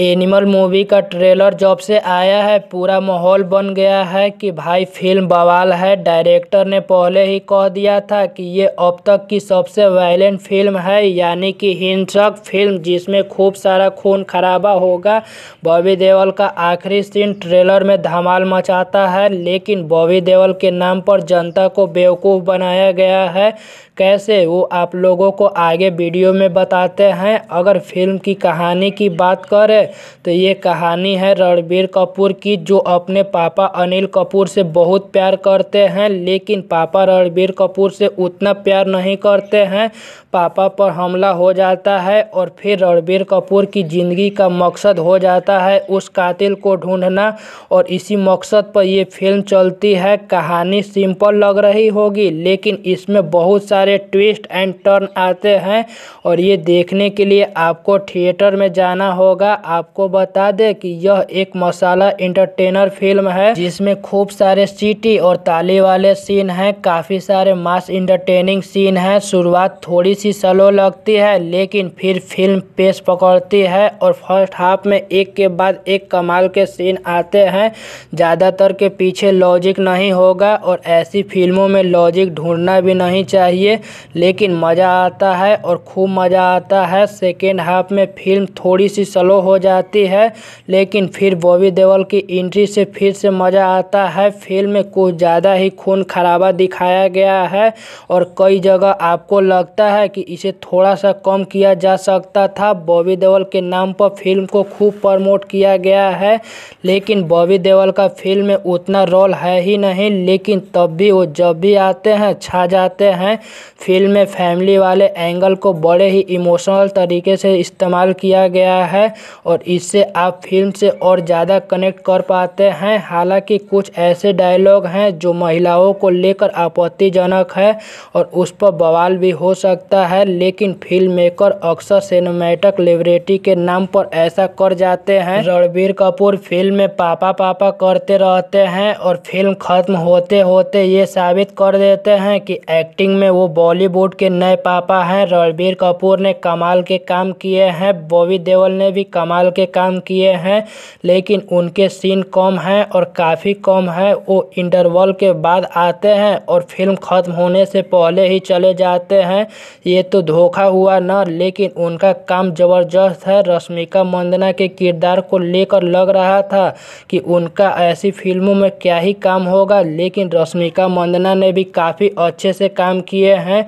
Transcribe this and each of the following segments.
animal movie का trailer जब से आया है पूरा माहौल बन गया है कि भाई फिल्म बवाल है डायरेक्टर ने पहले ही कह दिया था कि ये अब तक की सबसे वायलेंट फिल्म है यानी कि हिंसक फिल्म जिसमें खूब सारा खून खराबा होगा बॉबी देवल का आखिरी सीन ट्रेलर में धमाल मचाता है लेकिन बॉबी देवल के नाम पर जनता को बेवकूफ़ बनाया गया है कैसे वो आप लोगों को आगे वीडियो में बताते हैं अगर फिल्म की कहानी की बात करें तो ये कहानी है रणबीर कपूर की जो अपने पापा अनिल कपूर से बहुत प्यार करते हैं लेकिन पापा रणबीर कपूर से उतना प्यार नहीं करते हैं पापा पर हमला हो जाता है और फिर रणबीर कपूर की ज़िंदगी का मकसद हो जाता है उस कातिल को ढूंढना और इसी मकसद पर यह फिल्म चलती है कहानी सिंपल लग रही होगी लेकिन इसमें बहुत सारे ट्विस्ट एंड टर्न आते हैं और ये देखने के लिए आपको थिएटर में जाना होगा आपको बता दें कि यह एक मसाला इंटरटेनर फिल्म है जिसमें खूब सारे सीटी और ताली वाले सीन हैं काफ़ी सारे मास इंटरटेनिंग सीन हैं शुरुआत थोड़ी सी स्लो लगती है लेकिन फिर फिल्म पेश पकड़ती है और फर्स्ट हाफ में एक के बाद एक कमाल के सीन आते हैं ज़्यादातर के पीछे लॉजिक नहीं होगा और ऐसी फिल्मों में लॉजिक ढूंढना भी नहीं चाहिए लेकिन मज़ा आता है और खूब मज़ा आता है सेकेंड हाफ में फिल्म थोड़ी सी स्लो हो जाती है लेकिन फिर बॉबी देवल की एंट्री से फिर से मज़ा आता है फिल्म में कुछ ज़्यादा ही खून खराबा दिखाया गया है और कई जगह आपको लगता है कि इसे थोड़ा सा कम किया जा सकता था बॉबी देवल के नाम पर फिल्म को खूब प्रमोट किया गया है लेकिन बॉबी देवल का फिल्म में उतना रोल है ही नहीं लेकिन तब भी वो जब भी आते हैं छा जाते हैं फिल्म में फैमिली वाले एंगल को बड़े ही इमोशनल तरीके से इस्तेमाल किया गया है और इससे आप फिल्म से और ज़्यादा कनेक्ट कर पाते हैं हालांकि कुछ ऐसे डायलॉग हैं जो महिलाओं को लेकर आपत्तिजनक है और उस पर बवाल भी हो सकता है लेकिन फिल्म मेकर अक्सर सिनेमेटिक लिबरेटी के नाम पर ऐसा कर जाते हैं रणबीर कपूर फिल्म में पापा पापा करते रहते हैं और फिल्म ख़त्म होते होते ये साबित कर देते हैं कि एक्टिंग में वो बॉलीवुड के नए पापा हैं रणबीर कपूर ने कमाल के काम किए हैं बॉबी देवल ने भी कमाल कमाल के काम किए हैं लेकिन उनके सीन कम हैं और काफ़ी कम है वो इंटरवल के बाद आते हैं और फिल्म ख़त्म होने से पहले ही चले जाते हैं ये तो धोखा हुआ ना लेकिन उनका काम ज़बरदस्त है रश्मिका मंदना के किरदार को लेकर लग रहा था कि उनका ऐसी फिल्मों में क्या ही काम होगा लेकिन रश्मिका मंदना ने भी काफ़ी अच्छे से काम किए हैं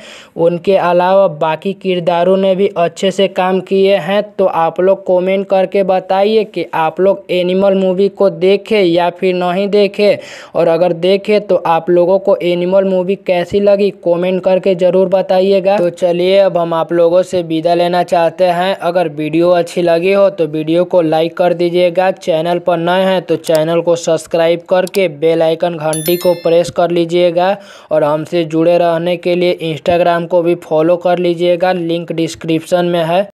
उनके अलावा बाकी किरदारों ने भी अच्छे से काम किए हैं तो आप लोग कमेंट कर करके बताइए कि आप लोग एनिमल मूवी को देखे या फिर नहीं देखे और अगर देखे तो आप लोगों को एनिमल मूवी कैसी लगी कमेंट करके ज़रूर बताइएगा तो चलिए अब हम आप लोगों से विदा लेना चाहते हैं अगर वीडियो अच्छी लगी हो तो वीडियो को लाइक कर दीजिएगा चैनल पर नए हैं तो चैनल को सब्सक्राइब करके बेल आइकन घंटी को प्रेस कर लीजिएगा और हमसे जुड़े रहने के लिए इंस्टाग्राम को भी फॉलो कर लीजिएगा लिंक डिस्क्रिप्शन में है